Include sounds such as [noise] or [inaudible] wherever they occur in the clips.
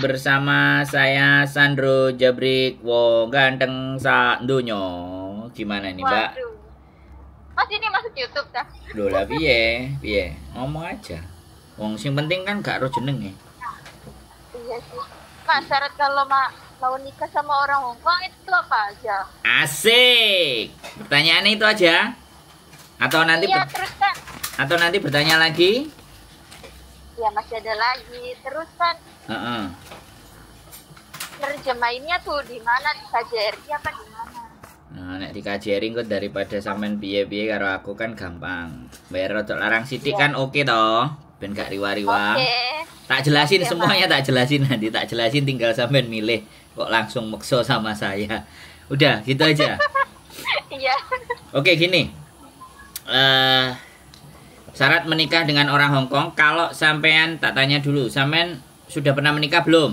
bersama saya Sandro Jabrik Wow ganteng sak dunyo gimana nih mbak Mas oh, ini masuk YouTube dah lo lah piye piye ngomong aja wong sing penting kan gak roh ya iya sih Mas syarat kalau mak mau nikah sama orang Hongkong itu apa aja asik pertanyaannya itu aja atau nanti iya, terus kan atau nanti bertanya lagi ya masih ada lagi terus kan uh -uh. terjemahinnya tuh di mana di KJRI apa di mana Nah, nek di KJRI kok daripada sampean piye-piye karo aku kan gampang. Bayar rodok larang sidik yeah. kan oke okay toh, ben gak riwa-riwa. Okay. Tak jelasin okay, semuanya, man. tak jelasin nanti, tak jelasin tinggal sampean milih kok langsung mekso sama saya. Udah, gitu aja. [laughs] Iya. Oke, okay, gini. uh, Syarat menikah dengan orang Hong Kong kalau sampean tak tanya dulu, sampean sudah pernah menikah belum?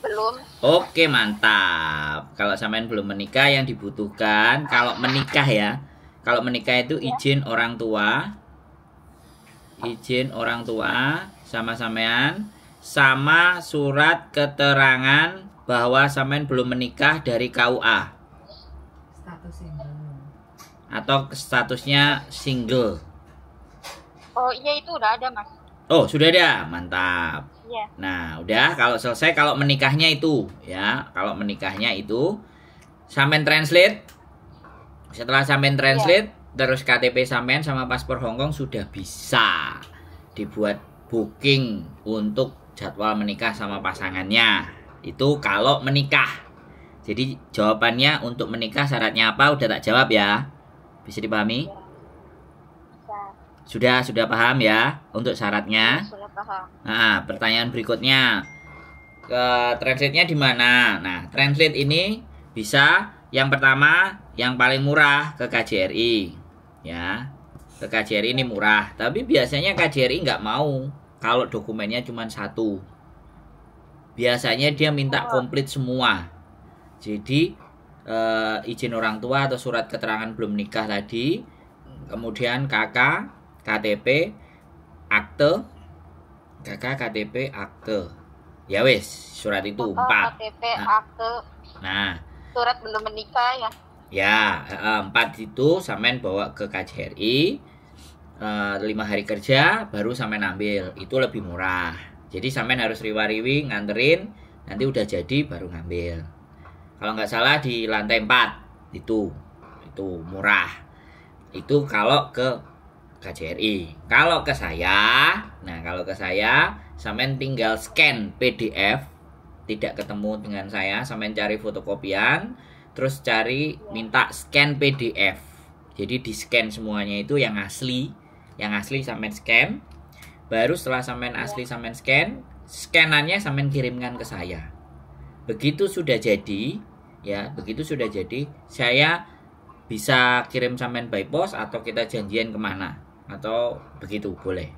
Belum. Oke, mantap. Kalau sampean belum menikah yang dibutuhkan kalau menikah ya. Kalau menikah itu iya. izin orang tua. Izin orang tua sama sampean sama surat keterangan bahwa sampean belum menikah dari KUA. Status single. Atau statusnya single. Oh, iya itu udah ada mas. Oh sudah ada, mantap. Iya. Nah udah kalau selesai kalau menikahnya itu ya kalau menikahnya itu samen translate setelah samen iya. translate ya. terus KTP samen sama paspor Hongkong sudah bisa dibuat booking untuk jadwal menikah sama pasangannya itu kalau menikah jadi jawabannya untuk menikah syaratnya apa udah tak jawab ya bisa dipahami ya. Sudah sudah paham ya untuk syaratnya. Iya, sudah paham. Nah, pertanyaan berikutnya. Ke translate-nya di mana? Nah, translate ini bisa yang pertama yang paling murah ke KJRI. Ya. Ke KJRI ini murah, tapi biasanya KJRI nggak mau kalau dokumennya cuma satu. Biasanya dia minta oh. komplit semua. Jadi eh, izin orang tua atau surat keterangan belum nikah tadi, kemudian kakak KTP, akte, kakak KTP, akte. Ya wes, surat itu kakak, empat. KTP, nah, akte. Nah, surat belum menikah ya. Ya, empat itu samen bawa ke KJRI. Eh, lima hari kerja baru samen ambil itu lebih murah jadi samen harus riwa-riwi nganterin nanti udah jadi baru ngambil kalau nggak salah di lantai 4 itu itu murah itu kalau ke KJRI. Kalau ke saya, nah kalau ke saya, sampean tinggal scan PDF, tidak ketemu dengan saya, sampean cari fotokopian, terus cari minta scan PDF. Jadi di scan semuanya itu yang asli, yang asli sampean scan. Baru setelah sampean asli iya. sampean scan, scanannya sampean kirimkan ke saya. Begitu sudah jadi, ya begitu sudah jadi, saya bisa kirim sampean by post atau kita janjian kemana atau begitu boleh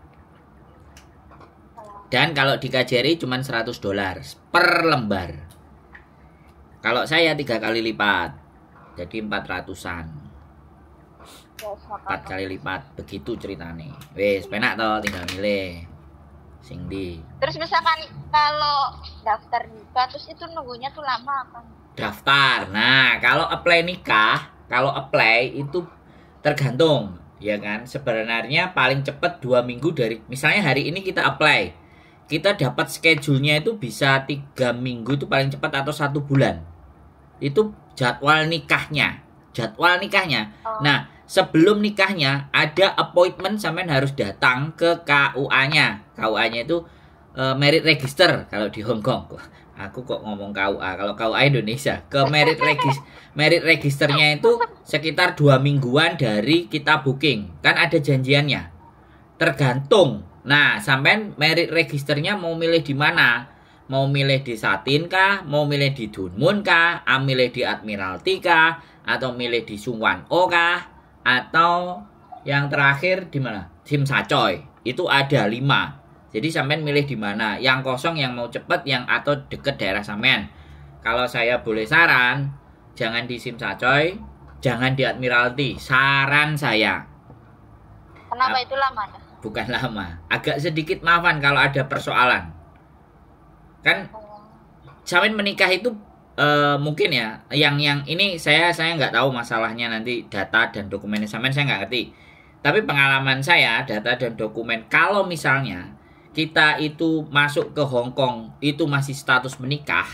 dan kalau di KJRI cuma 100 dolar per lembar kalau saya tiga kali lipat jadi 400an empat kali lipat begitu ceritanya wes penak toh tinggal milih sing terus misalkan kalau daftar nikah terus itu nunggunya tuh lama apa daftar nah kalau apply nikah kalau apply itu tergantung ya kan sebenarnya paling cepat dua minggu dari misalnya hari ini kita apply kita dapat schedule-nya itu bisa tiga minggu itu paling cepat atau satu bulan itu jadwal nikahnya jadwal nikahnya oh. nah sebelum nikahnya ada appointment sampean harus datang ke KUA-nya KUA-nya itu uh, merit register kalau di Hong Kong aku kok ngomong KUA kalau KUA Indonesia ke merit regis merit registernya itu sekitar dua mingguan dari kita booking kan ada janjiannya tergantung nah sampean merit registernya mau milih di mana mau milih di Satin kah mau milih di Dunmun kah ah, di Admiralty kah atau milih di Sungwan O kah atau yang terakhir di mana Tim Sacoy itu ada lima jadi sampean milih di mana? Yang kosong, yang mau cepet, yang atau deket daerah sampean. Kalau saya boleh saran, jangan di Sim Sacoy, jangan di Admiralty. Saran saya. Kenapa itu lama? Bukan lama, agak sedikit maafan kalau ada persoalan. Kan oh. sampean menikah itu Uh, mungkin ya yang yang ini saya saya nggak tahu masalahnya nanti data dan dokumen sampean saya nggak ngerti tapi pengalaman saya data dan dokumen kalau misalnya kita itu masuk ke Hong Kong itu masih status menikah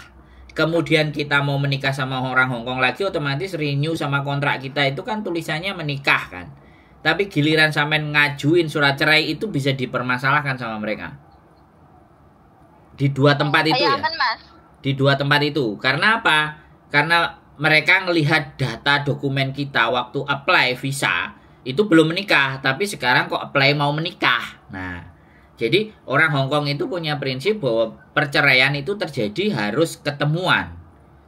kemudian kita mau menikah sama orang Hong Kong lagi otomatis renew sama kontrak kita itu kan tulisannya menikah kan tapi giliran sampean ngajuin surat cerai itu bisa dipermasalahkan sama mereka di dua tempat itu iya, ya di dua tempat itu karena apa karena mereka melihat data dokumen kita waktu apply visa itu belum menikah tapi sekarang kok apply mau menikah nah jadi orang Hong Kong itu punya prinsip bahwa perceraian itu terjadi harus ketemuan.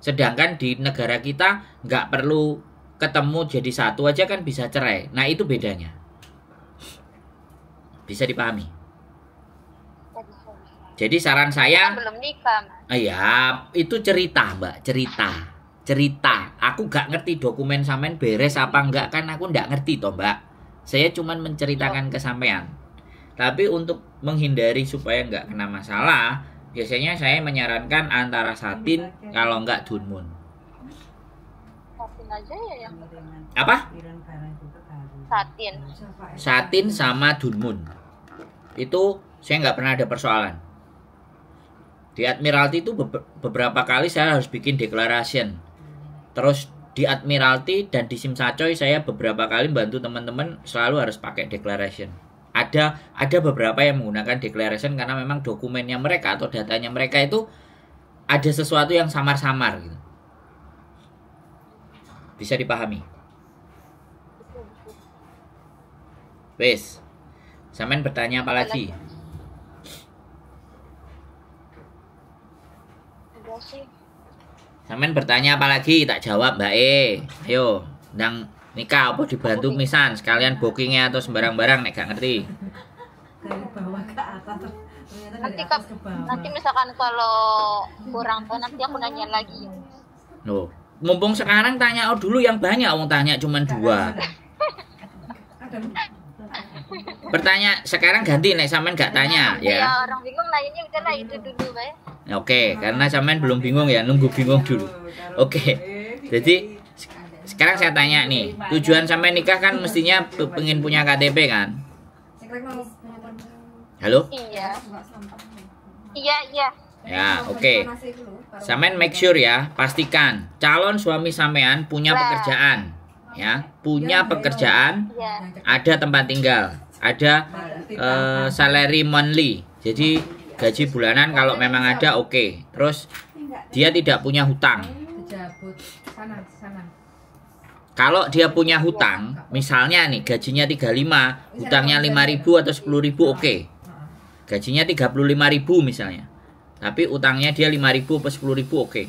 Sedangkan di negara kita nggak perlu ketemu jadi satu aja kan bisa cerai. Nah itu bedanya. Bisa dipahami. Jadi saran saya. Kita belum nikah. Ah, iya, itu cerita mbak, cerita, cerita. Aku nggak ngerti dokumen sampean beres apa nggak kan aku nggak ngerti toh mbak. Saya cuman menceritakan iya. kesampaian tapi untuk menghindari supaya nggak kena masalah, biasanya saya menyarankan antara satin kalau nggak dunmun. Satin aja ya yang apa? Satin. Satin sama dunmun. Itu saya nggak pernah ada persoalan. Di Admiralty itu beberapa kali saya harus bikin declaration. Terus di Admiralty dan di Simsacoy saya beberapa kali bantu teman-teman selalu harus pakai declaration ada ada beberapa yang menggunakan declaration karena memang dokumennya mereka atau datanya mereka itu ada sesuatu yang samar-samar gitu. Bisa dipahami? Wes. Samen bertanya apa lagi? Samen bertanya apa lagi? Tak jawab, Mbak E. Ayo, ndang nikah apa dibantu misan sekalian bookingnya atau sembarang-barang nek gak ngerti nanti ke, nanti misalkan kalau kurang tuh nanti aku nanya lagi no mumpung sekarang tanya oh dulu yang banyak wong tanya cuma dua bertanya sekarang ganti nek samen gak tanya iya, ya, orang bingung nanyanya udahlah itu dulu oke karena samen belum bingung ya nunggu bingung dulu oke okay. jadi sekarang saya tanya nih tujuan sampai nikah kan mestinya pengen punya KTP kan halo iya iya iya ya oke okay. Samen make sure ya pastikan calon suami sampean punya iya. pekerjaan ya punya iya. pekerjaan iya. ada tempat tinggal ada uh, salary monthly jadi gaji bulanan kalau memang ada oke okay. terus dia tidak punya hutang kalau dia punya hutang, misalnya nih gajinya 35, hutangnya 5000 atau 10000 oke. Okay. Gajinya 35000 misalnya. Tapi utangnya dia 5000 atau 10000 oke. Okay.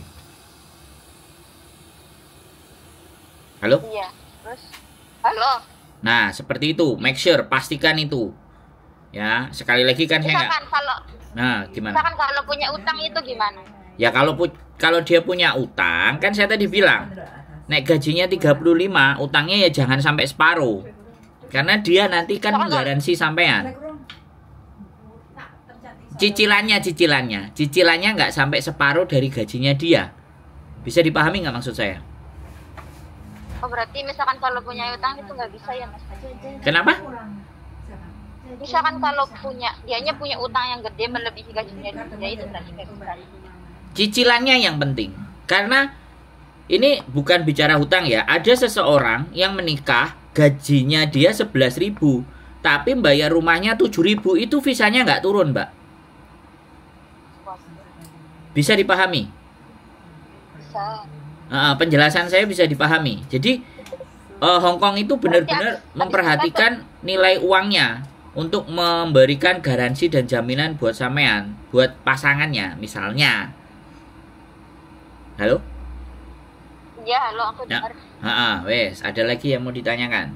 Halo? Iya. Terus halo. Nah, seperti itu. Make sure pastikan itu. Ya, sekali lagi kan saya enggak. kalau Nah, gimana? Misalkan kalau punya utang itu gimana? Ya kalau kalau dia punya utang kan saya tadi bilang nek gajinya 35 utangnya ya jangan sampai separuh karena dia nanti kan garansi sampean cicilannya cicilannya cicilannya nggak sampai separuh dari gajinya dia bisa dipahami nggak maksud saya oh berarti misalkan kalau punya utang itu nggak bisa ya mas kenapa misalkan kalau punya dianya punya utang yang gede melebihi gajinya dia ya itu berarti cicilannya yang penting karena ini bukan bicara hutang ya. Ada seseorang yang menikah, gajinya dia 11 ribu, tapi bayar rumahnya 7 ribu, itu visanya nggak turun, Mbak. Bisa dipahami? Bisa. Uh, penjelasan saya bisa dipahami. Jadi uh, Hong Kong itu benar-benar memperhatikan nilai uangnya untuk memberikan garansi dan jaminan buat sampean, buat pasangannya misalnya. Halo? Ya, halo aku ya. dengar. -ha, wes, ada lagi yang mau ditanyakan?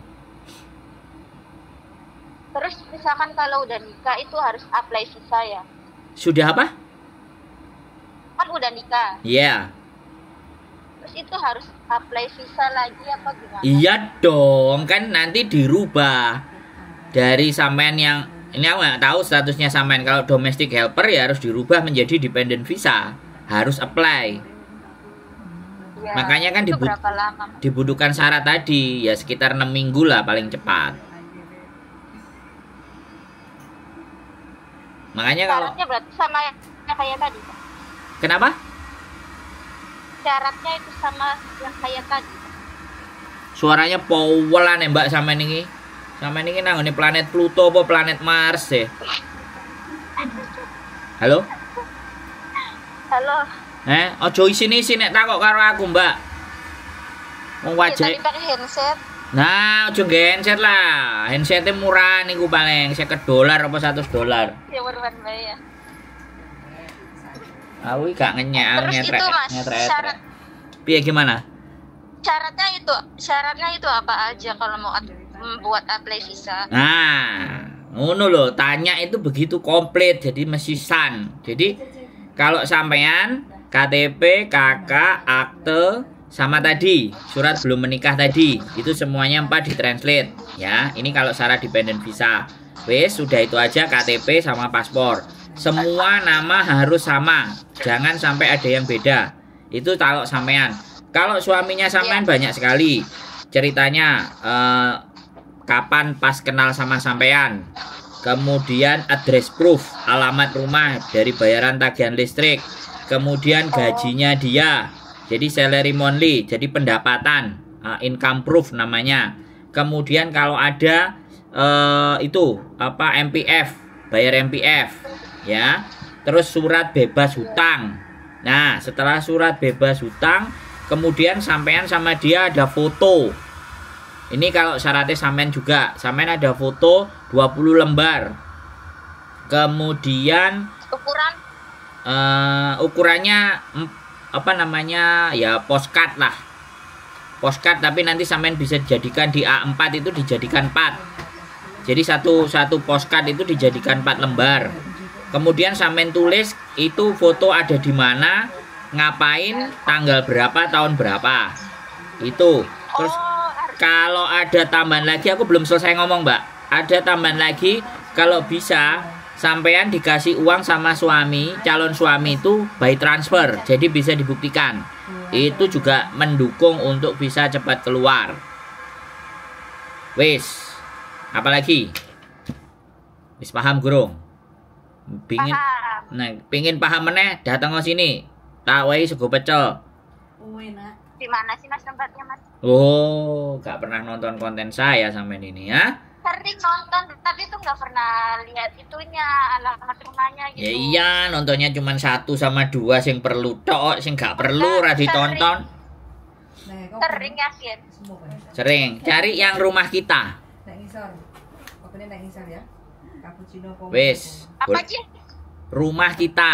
Terus misalkan kalau udah nikah itu harus apply visa ya? Sudah apa? Kan udah nikah. Iya. Yeah. Terus itu harus apply visa lagi apa gimana? Iya dong, kan nanti dirubah. Dari sampean yang ini aku nggak tahu statusnya sampean kalau domestic helper ya harus dirubah menjadi dependent visa harus apply Ya, Makanya kan dibut dibutuhkan syarat tadi ya sekitar enam minggu lah paling cepat. Makanya kalau syaratnya berarti sama ya, yang kayak tadi. Kenapa? Syaratnya itu sama yang kayak tadi. Suaranya powelan ya Mbak sama ini. Sama ini ini planet Pluto apa planet Mars ya? Halo? Halo. Eh, ojo isin sini tak kok karo aku, Mbak. mau iya, wajah Tadi pakai handset. Nah, ojo handset lah. Handsetnya murah niku paling ke dolar apa satu dolar. Ya murah bae ya. Aku gak ngenyal mas, Syarat... Piye gimana? Syaratnya itu, syaratnya itu apa aja kalau mau membuat apply visa? Nah, ngono loh, tanya itu begitu komplit jadi mesisan. Jadi kalau sampean KTP, KK, akte, sama tadi surat belum menikah tadi itu semuanya empat ditranslate ya ini kalau syarat dependent visa wes sudah itu aja KTP sama paspor semua nama harus sama jangan sampai ada yang beda itu kalau sampean kalau suaminya sampean iya. banyak sekali ceritanya eh, kapan pas kenal sama sampean kemudian address proof alamat rumah dari bayaran tagihan listrik kemudian oh. gajinya dia jadi salary monthly jadi pendapatan uh, income proof namanya kemudian kalau ada uh, itu apa MPF bayar MPF ya terus surat bebas hutang nah setelah surat bebas hutang kemudian sampean sama dia ada foto ini kalau syaratnya sampean juga sampean ada foto 20 lembar kemudian ukuran uh, ukurannya apa namanya ya postcard lah postcard tapi nanti sampean bisa dijadikan di A4 itu dijadikan 4 jadi satu satu postcard itu dijadikan 4 lembar kemudian sampean tulis itu foto ada di mana ngapain tanggal berapa tahun berapa itu terus kalau ada tambahan lagi aku belum selesai ngomong mbak ada tambahan lagi kalau bisa sampean dikasih uang sama suami calon suami itu by transfer jadi bisa dibuktikan iya. itu juga mendukung untuk bisa cepat keluar wis apalagi wis paham gurung pingin paham. nah pingin paham meneh datang ke sini tawai sego pecel di mana sih mas tempatnya mas oh gak pernah nonton konten saya sampai ini ya sering nonton tapi tuh nggak pernah lihat itunya alamat rumahnya ya gitu. Ya iya nontonnya cuma satu sama dua sing perlu tok sing nggak perlu rasi tonton. Sering ya Sering cari yang rumah kita. Ya. Wes. Rumah kita.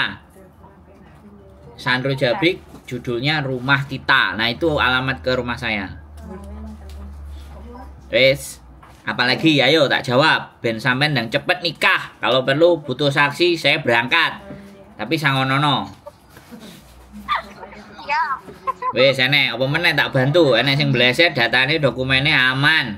Sandro iya. Jabrik judulnya Rumah Kita. Nah itu alamat ke rumah saya. Wes. Apalagi ya yo tak jawab, ben sampean yang cepet nikah. Kalau perlu butuh saksi, saya berangkat. Tapi sangonono. Ya. Wis sene, apa meneh tak bantu. Enek sing bleset datane dokumennya aman.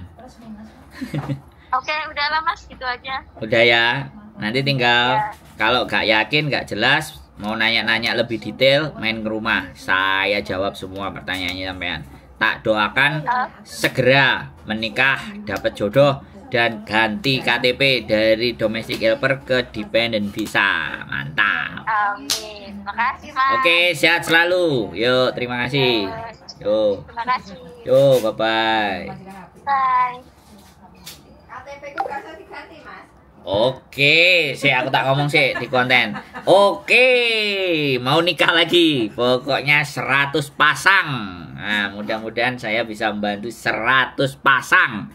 Oke, udah lah Mas, gitu aja. Udah ya. Nanti tinggal ya. kalau gak yakin, gak jelas, mau nanya-nanya lebih detail, main ke rumah. Saya jawab semua pertanyaannya sampean tak doakan iya. segera menikah, dapat jodoh dan ganti KTP dari domestic helper ke dependent visa. Mantap. Amin. Makasih, Mas. Oke, sehat selalu. Yuk, terima kasih. Yo. Terima kasih. Yo, bye bye. Bye. Mas. Oke, sih aku tak ngomong sih di konten. Oke, mau nikah lagi. Pokoknya 100 pasang. Nah, mudah-mudahan saya bisa membantu 100 pasang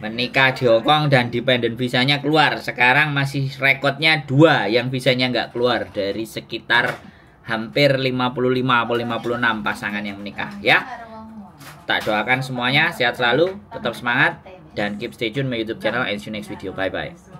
menikah di Hongkong dan dependen visanya keluar. Sekarang masih rekodnya dua yang visanya nggak keluar dari sekitar hampir 55 atau 56 pasangan yang menikah ya. Tak doakan semuanya sehat selalu, tetap semangat dan keep stay tune my YouTube channel and see you next video. Bye bye.